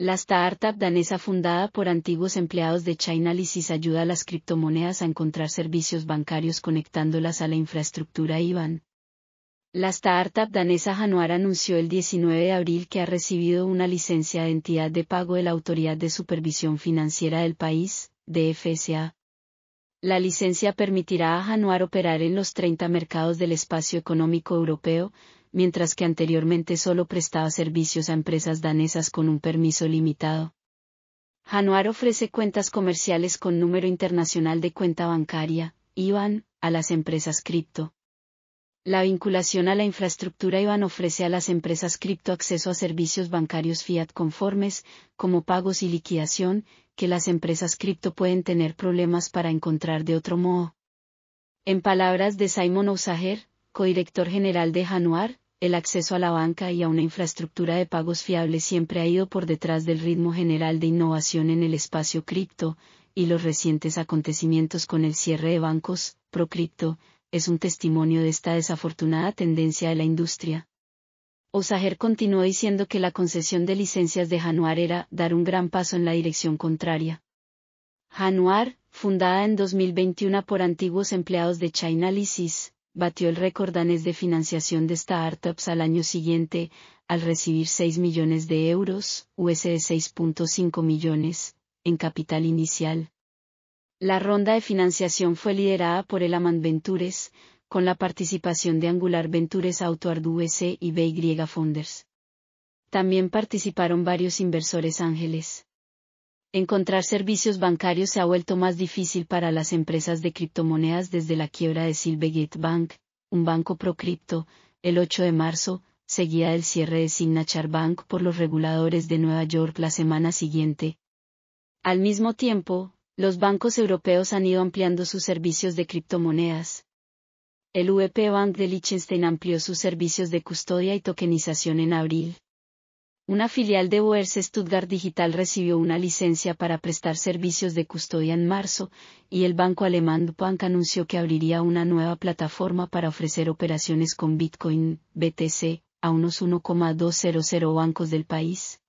La startup danesa fundada por antiguos empleados de Chainalysis ayuda a las criptomonedas a encontrar servicios bancarios conectándolas a la infraestructura IBAN. La startup danesa Januar anunció el 19 de abril que ha recibido una licencia de entidad de pago de la Autoridad de Supervisión Financiera del país, DFSA. La licencia permitirá a Januar operar en los 30 mercados del espacio económico europeo, mientras que anteriormente solo prestaba servicios a empresas danesas con un permiso limitado. Januar ofrece cuentas comerciales con número internacional de cuenta bancaria, IBAN, a las empresas cripto. La vinculación a la infraestructura IBAN ofrece a las empresas cripto acceso a servicios bancarios fiat conformes, como pagos y liquidación, que las empresas cripto pueden tener problemas para encontrar de otro modo. En palabras de Simon Osager, co-director general de Januar, el acceso a la banca y a una infraestructura de pagos fiable siempre ha ido por detrás del ritmo general de innovación en el espacio cripto, y los recientes acontecimientos con el cierre de bancos, Procripto, es un testimonio de esta desafortunada tendencia de la industria. Osager continuó diciendo que la concesión de licencias de Januar era dar un gran paso en la dirección contraria. Januar, fundada en 2021 por antiguos empleados de Chainalysis, batió el récord danés de financiación de startups al año siguiente, al recibir 6 millones de euros, US 6.5 millones, en capital inicial. La ronda de financiación fue liderada por Elamant Ventures, con la participación de Angular Ventures AutoArd US y BY Founders. También participaron varios inversores ángeles. Encontrar servicios bancarios se ha vuelto más difícil para las empresas de criptomonedas desde la quiebra de Silvergate Bank, un banco pro-cripto, el 8 de marzo, seguida del cierre de Signature Bank por los reguladores de Nueva York la semana siguiente. Al mismo tiempo, los bancos europeos han ido ampliando sus servicios de criptomonedas. El VP Bank de Liechtenstein amplió sus servicios de custodia y tokenización en abril. Una filial de Boers Stuttgart Digital recibió una licencia para prestar servicios de custodia en marzo, y el banco alemán Bank anunció que abriría una nueva plataforma para ofrecer operaciones con Bitcoin, BTC, a unos 1,200 bancos del país.